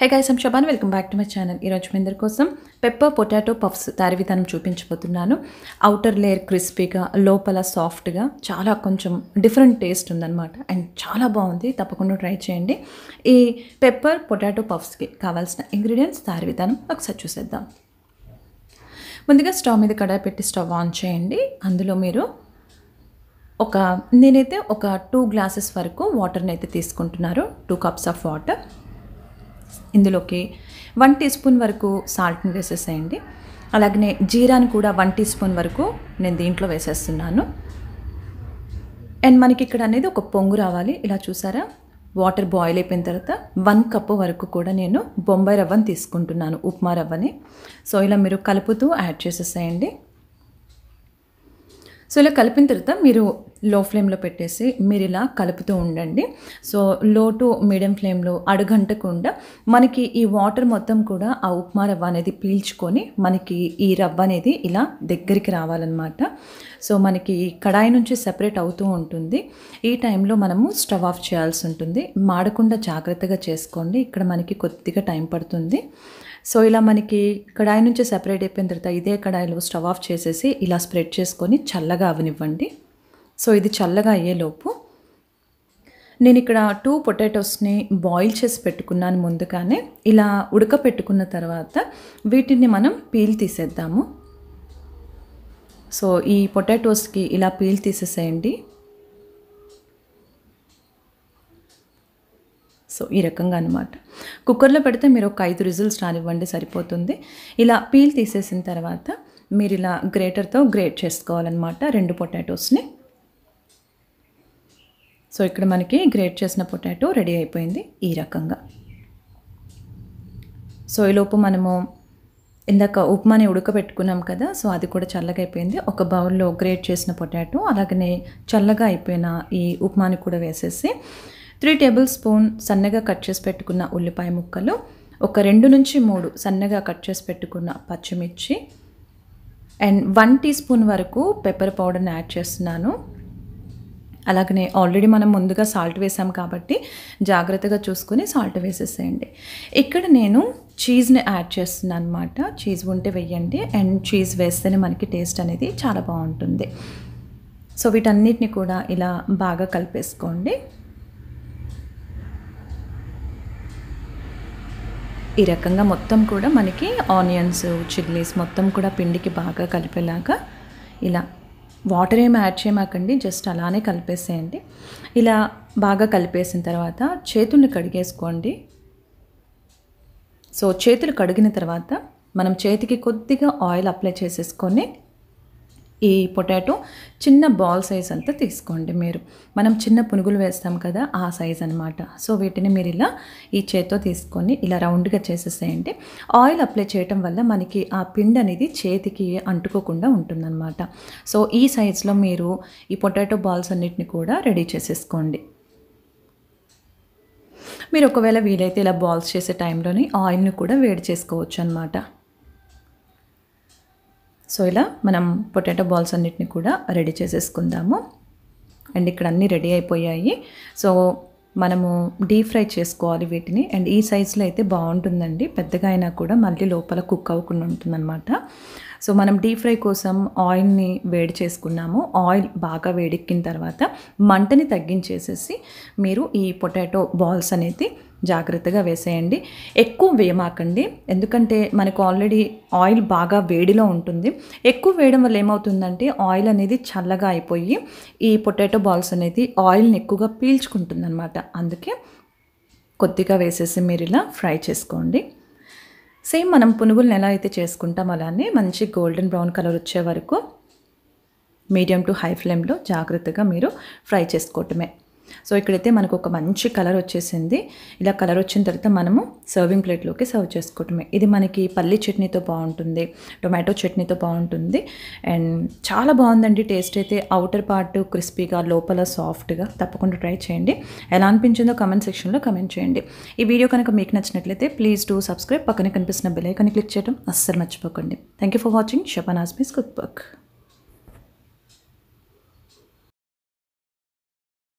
hey guys I'm welcome back to my channel ఈరోజు మీ అందరి కోసం పెప్పర్ పొటాటో పఫ్స్ తయారీ విధానం చూపించబోతున్నాను అవుటర్ లేయర్ క్రిస్పీగా లోపల సాఫ్ట్గా చాలా కొంచెం డిఫరెంట్ టేస్ట్ ఉందన్నమాట అండ్ చాలా బాగుంది తప్పకుండా ట్రై చేయండి ఈ పెప్పర్ పొటాటో పఫ్స్కి కావాల్సిన ఇంగ్రీడియంట్స్ తయారీ విధానం ఒకసారి చూసేద్దాం ముందుగా స్టవ్ మీద కడాయి పెట్టి స్టవ్ ఆన్ చేయండి అందులో మీరు ఒక నేనైతే ఒక టూ గ్లాసెస్ వరకు వాటర్ని అయితే తీసుకుంటున్నారు టూ కప్స్ ఆఫ్ వాటర్ ఇందులోకి వన్ టీ స్పూన్ వరకు సాల్ట్ని వేసేసేయండి అలాగనే జీరాని కూడా వన్ టీ స్పూన్ వరకు నేను దీంట్లో వేసేస్తున్నాను అండ్ మనకి ఇక్కడ అనేది ఒక పొంగు రావాలి ఇలా చూసారా వాటర్ బాయిల్ అయిపోయిన తర్వాత వన్ కప్ వరకు కూడా నేను బొంబాయి రవ్వని తీసుకుంటున్నాను ఉప్మా రవ్వని సో ఇలా మీరు కలుపుతూ యాడ్ చేసేసేయండి సో ఇలా కలిపిన తర్వాత మీరు లో ఫ్లేమ్లో పెట్టేసి మీరు ఇలా కలుపుతూ ఉండండి సో లో టు మీడియం ఫ్లేమ్లో అడుగంటకుండా మనకి ఈ వాటర్ మొత్తం కూడా ఆ ఉప్మా రవ్వ అనేది పీల్చుకొని మనకి ఈ రవ్వ అనేది ఇలా దగ్గరికి రావాలన్నమాట సో మనకి కడాయి నుంచి సెపరేట్ అవుతూ ఉంటుంది ఈ టైంలో మనము స్టవ్ ఆఫ్ చేయాల్సి ఉంటుంది మాడకుండా జాగ్రత్తగా చేసుకోండి ఇక్కడ మనకి కొద్దిగా టైం పడుతుంది సో ఇలా మనకి కడాయి నుంచి సెపరేట్ అయిపోయిన తర్వాత ఇదే కడాయిలో స్టవ్ ఆఫ్ చేసేసి ఇలా స్ప్రెడ్ చేసుకొని చల్లగా అవనివ్వండి సో ఇది చల్లగా అయ్యేలోపు నేను ఇక్కడ టూ పొటాటోస్ని బాయిల్ చేసి పెట్టుకున్నాను ముందుగానే ఇలా ఉడకపెట్టుకున్న తర్వాత వీటిని మనం పీల్ తీసేద్దాము సో ఈ పొటాటోస్కి ఇలా పీల్ తీసేసేయండి సో ఈ రకంగా అనమాట కుక్కర్లో పెడితే మీరు ఒక ఐదు రిజల్ట్స్ రానివ్వండి సరిపోతుంది ఇలా పీల్ తీసేసిన తర్వాత మీరు ఇలా గ్రేటర్తో గ్రేట్ చేసుకోవాలన్నమాట రెండు పొటాటోస్ని సో ఇక్కడ మనకి గ్రేట్ చేసిన పొటాటో రెడీ అయిపోయింది ఈ రకంగా సో ఈలోపు మనము ఇందాక ఉప్మాని ఉడకబెట్టుకున్నాం కదా సో అది కూడా చల్లగా అయిపోయింది ఒక బౌల్లో గ్రేట్ చేసిన పొటాటో అలాగనే చల్లగా అయిపోయిన ఈ ఉప్మాని కూడా వేసేసి త్రీ టేబుల్ స్పూన్ సన్నగా కట్ చేసి పెట్టుకున్న ఉల్లిపాయ ముక్కలు ఒక రెండు నుంచి మూడు సన్నగా కట్ చేసి పెట్టుకున్న పచ్చిమిర్చి అండ్ వన్ టీ స్పూన్ వరకు పెప్పర్ పౌడర్ని యాడ్ చేస్తున్నాను అలాగనే ఆల్రెడీ మనం ముందుగా సాల్ట్ వేసాం కాబట్టి జాగ్రత్తగా చూసుకొని సాల్ట్ వేసేసేయండి ఇక్కడ నేను చీజ్ని యాడ్ చేస్తున్నాను అనమాట చీజ్ ఉంటే వెయ్యండి అండ్ చీజ్ వేస్తేనే మనకి టేస్ట్ అనేది చాలా బాగుంటుంది సో వీటన్నిటిని కూడా ఇలా బాగా కలిపేసుకోండి ఈ రకంగా మొత్తం కూడా మనకి ఆనియన్స్ చిల్లీస్ మొత్తం కూడా పిండికి బాగా కలిపేలాగా ఇలా వాటర్ ఏమి యాడ్ చేయమాకండి జస్ట్ అలానే కలిపేసేయండి ఇలా బాగా కలిపేసిన తర్వాత చేతుల్ని కడిగేసుకోండి సో చేతులు కడిగిన తర్వాత మనం చేతికి కొద్దిగా ఆయిల్ అప్లై చేసేసుకొని ఈ పొటాటో చిన్న బాల్ సైజ్ అంతా తీసుకోండి మీరు మనం చిన్న పునుగులు వేస్తాం కదా ఆ సైజ్ అనమాట సో వీటిని మీరు ఇలా ఈ చేత్తో తీసుకొని ఇలా రౌండ్గా చేసేసేయండి ఆయిల్ అప్లై చేయటం వల్ల మనకి ఆ పిండి అనేది చేతికి అంటుకోకుండా ఉంటుందన్నమాట సో ఈ సైజ్లో మీరు ఈ పొటాటో బాల్స్ అన్నిటిని కూడా రెడీ చేసేసుకోండి మీరు ఒకవేళ వీలైతే ఇలా బాల్స్ చేసే టైంలోని ఆయిల్ని కూడా వేడి చేసుకోవచ్చు అనమాట సో ఇలా మనం పొటాటో బాల్స్ అన్నిటిని కూడా రెడీ చేసేసుకుందాము అండ్ ఇక్కడ అన్నీ రెడీ అయిపోయాయి సో మనము డీప్ ఫ్రై చేసుకోవాలి వీటిని అండ్ ఈ సైజులో అయితే బాగుంటుందండి పెద్దగా అయినా కూడా మళ్ళీ లోపల కుక్ అవ్వకుండా ఉంటుందన్నమాట సో మనం డీప్ ఫ్రై కోసం ఆయిల్ని వేడి చేసుకున్నాము ఆయిల్ బాగా వేడెక్కిన తర్వాత మంటని తగ్గించేసేసి మీరు ఈ పొటాటో బాల్స్ అనేది జాగ్రత్తగా వేసేయండి ఎక్కువ వేయమాకండి ఎందుకంటే మనకు ఆల్రెడీ ఆయిల్ బాగా వేడిలో ఉంటుంది ఎక్కువ వేయడం వల్ల ఏమవుతుందంటే ఆయిల్ అనేది చల్లగా అయిపోయి ఈ పొటాటో బాల్స్ అనేది ఆయిల్ని ఎక్కువగా పీల్చుకుంటుంది అనమాట అందుకే కొద్దిగా వేసేసి మీరు ఇలా ఫ్రై చేసుకోండి సేమ్ మనం పునుగులను ఎలా అయితే చేసుకుంటాం అలానే మంచి గోల్డెన్ బ్రౌన్ కలర్ వచ్చే వరకు మీడియం టు హై ఫ్లేమ్లో జాగ్రత్తగా మీరు ఫ్రై చేసుకోవటమే సో ఇక్కడైతే మనకు ఒక మంచి కలర్ వచ్చేసింది ఇలా కలర్ వచ్చిన తర్వాత మనము సర్వింగ్ ప్లేట్లోకి సర్వ్ చేసుకోవటమే ఇది మనకి పల్లి చట్నీతో బాగుంటుంది టొమాటో చట్నీతో బాగుంటుంది అండ్ చాలా బాగుందండి టేస్ట్ అయితే అవుటర్ పార్ట్ క్రిస్పీగా లోపల సాఫ్ట్గా తప్పకుండా ట్రై చేయండి ఎలా అనిపించిందో కమెంట్ సెక్షన్లో కమెంట్ చేయండి ఈ వీడియో కనుక మీకు నచ్చినట్లయితే ప్లీజ్ టూ సబ్స్క్రైబ్ పక్కనే కనిపిస్తున్న బెల్ ఐకన్ క్లిక్ చేయడం అస్సలు మర్చిపోకండి థ్యాంక్ యూ ఫర్ వాచింగ్ మీస్ కుక్ బుక్